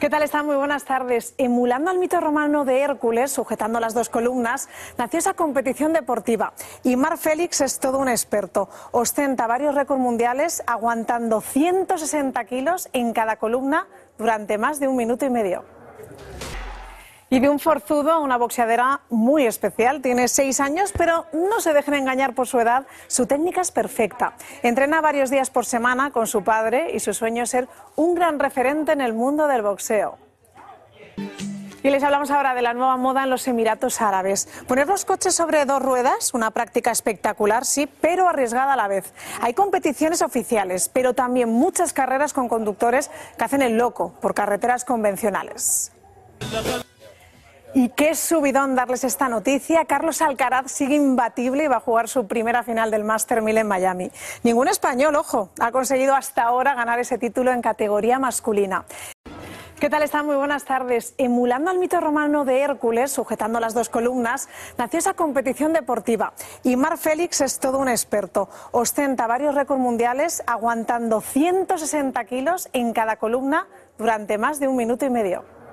¿Qué tal están? Muy buenas tardes. Emulando al mito romano de Hércules, sujetando las dos columnas, nació esa competición deportiva. Y Mar Félix es todo un experto. Ostenta varios récords mundiales, aguantando 160 kilos en cada columna durante más de un minuto y medio. Y de un forzudo, a una boxeadera muy especial. Tiene seis años, pero no se dejen engañar por su edad. Su técnica es perfecta. Entrena varios días por semana con su padre y su sueño es ser un gran referente en el mundo del boxeo. Y les hablamos ahora de la nueva moda en los Emiratos Árabes. Poner los coches sobre dos ruedas, una práctica espectacular, sí, pero arriesgada a la vez. Hay competiciones oficiales, pero también muchas carreras con conductores que hacen el loco por carreteras convencionales. Y qué subidón darles esta noticia. Carlos Alcaraz sigue imbatible y va a jugar su primera final del Master 1000 en Miami. Ningún español, ojo, ha conseguido hasta ahora ganar ese título en categoría masculina. ¿Qué tal están? Muy buenas tardes. Emulando al mito romano de Hércules, sujetando las dos columnas, nació esa competición deportiva. Y Mar Félix es todo un experto. Ostenta varios récords mundiales, aguantando 160 kilos en cada columna durante más de un minuto y medio.